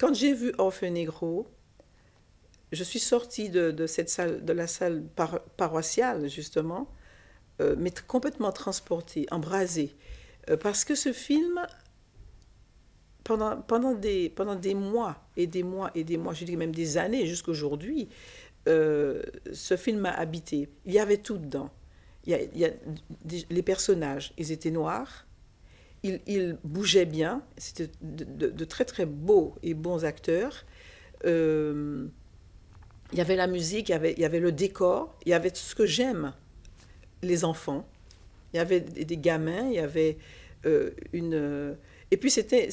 Quand j'ai vu Orphe Negro, je suis sortie de, cette salle, de la salle paroissiale, justement, euh, mais complètement transportée, embrasée. Euh, parce que ce film, pendant, pendant, des, pendant des mois et des mois et des mois, je dis même des années jusqu'à aujourd'hui, euh, ce film m'a habité. Il y avait tout dedans. Il y a, les personnages, ils étaient noirs, il bougeait bien, c'était de, très très beaux et bons acteurs. Euh, il y avait la musique, il y avait, le décor, il y avait tout ce que j'aime, les enfants. Il y avait des, gamins, il y avait euh, une... Et puis c'était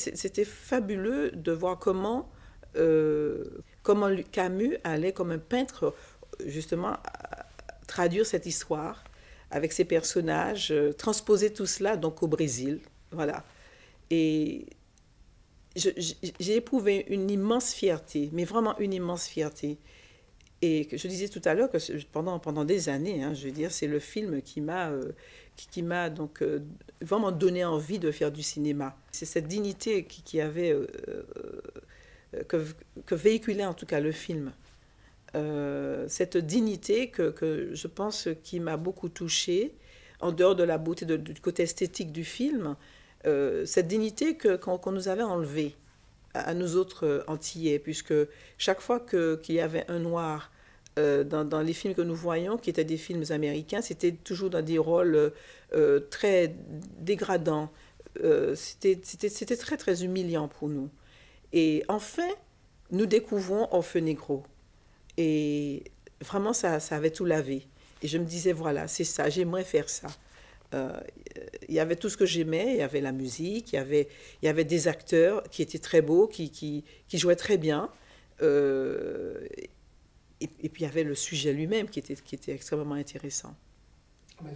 fabuleux de voir comment, euh, comment Camus allait comme un peintre justement traduire cette histoire avec ses personnages, transposer tout cela donc au Brésil, voilà. Et j'ai éprouvé une immense fierté, mais vraiment une immense fierté. Et je disais tout à l'heure que pendant, pendant des années, hein, je veux dire, c'est le film qui m'a euh, donc euh, vraiment donné envie de faire du cinéma. C'est cette dignité qui, avait euh, que, véhiculait en tout cas le film. cette dignité que, que je pense qui m'a beaucoup touchée en dehors de la beauté, du côté esthétique du film, euh, cette dignité qu'on nous avait enlevée à, nous autres euh, Antillais, puisque chaque fois qu'il y avait un noir euh, dans, les films que nous voyons, qui étaient des films américains, c'était toujours dans des rôles très dégradants. c'était très, très humiliant pour nous. Et enfin, nous découvrons feu Negro. Et vraiment, ça avait tout lavé. Et je me disais, voilà, c'est ça, j'aimerais faire ça. Euh, il y avait tout ce que j'aimais, il y avait la musique, il y avait, y avait des acteurs qui étaient très beaux, qui, qui, jouaient très bien. Euh, et, et, puis il y avait le sujet lui-même qui était, qui était extrêmement intéressant. Ah, bah,